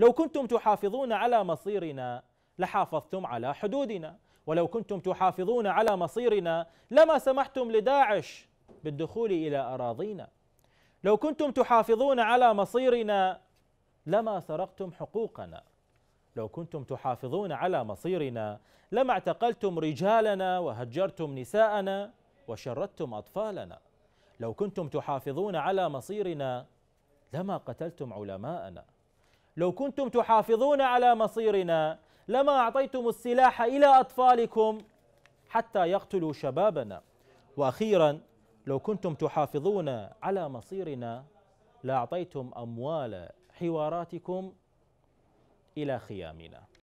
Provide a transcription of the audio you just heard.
لو كنتم تحافظون على مصيرنا لحافظتم على حدودنا ولو كنتم تحافظون على مصيرنا لما سمحتم لداعش بالدخول الى اراضينا لو كنتم تحافظون على مصيرنا لما سرقتم حقوقنا لو كنتم تحافظون على مصيرنا لما اعتقلتم رجالنا وهجرتم نساءنا وشردتم اطفالنا لو كنتم تحافظون على مصيرنا لما قتلتم علماءنا لو كنتم تحافظون على مصيرنا لما أعطيتم السلاح إلى أطفالكم حتى يقتلوا شبابنا وأخيرا لو كنتم تحافظون على مصيرنا لأعطيتم أموال حواراتكم إلى خيامنا